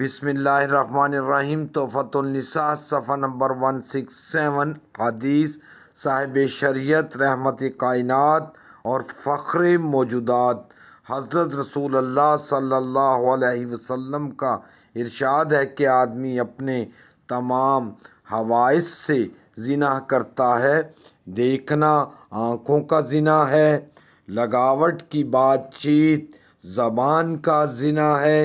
बिसमीम तोहफ़तुलनसा सफ़ा number one six seven हदीस साहिब शरीत रहमत कायनत और फ़ख्र मौजूदात हज़रत रसूल अल्लाह सल्लल्लाहु अलैहि वसल्लम का इरशाद है कि आदमी अपने तमाम हवाइस से जिना करता है देखना आँखों का जिना है लगावट की बातचीत ज़बान का जिना है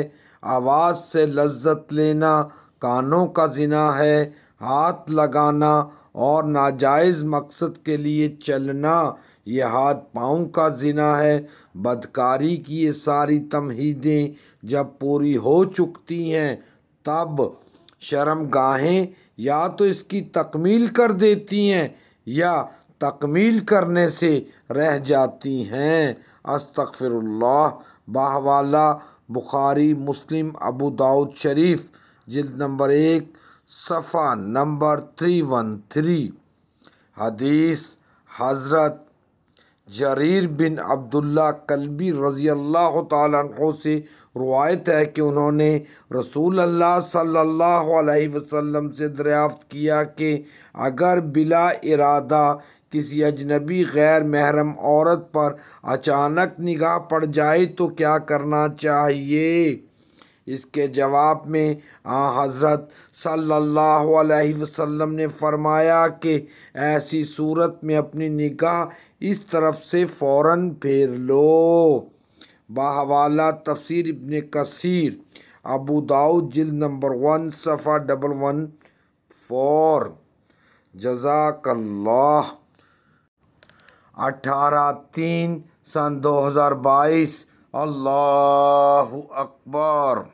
आवाज़ से लज्जत लेना कानों का जिना है हाथ लगाना और नाजायज़ मकसद के लिए चलना यह हाथ पाँव का जिना है बदकारी की ये सारी तमहीदें जब पूरी हो चुकती हैं तब शर्म गाहें या तो इसकी तकमील कर देती हैं या तकमील करने से रह जाती हैं अस्तफ़िर बाहवाला बुखारी मुस्लिम अबू दाऊद शरीफ जिल्द नंबर एक सफ़ा नंबर थ्री वन थ्री हदीस हज़रत जरीर बिन अब्दुल्ला कलबी रज़ी अल्लाह तु से रवायत है कि उन्होंने रसूल अल्लाह सल्लल्लाहु अलैहि वसल्लम से दरियाफ़त किया कि अगर बिला इरादा किसी अजनबी गैर महरम औरत पर अचानक निगाह पड़ जाए तो क्या करना चाहिए इसके जवाब में आ हाँ, हज़रत सल्लल्लाहु अलैहि वसल्लम ने फरमाया कि ऐसी सूरत में अपनी निगाह इस तरफ से फ़ौर फेर लो बाहवाला तफसर इबन कसीर अबू दाऊद जिल्द नंबर वन सफ़ा डबल वन फोर जजाकल्ला अठारह तीन सन 2022 अल्लाह अकबर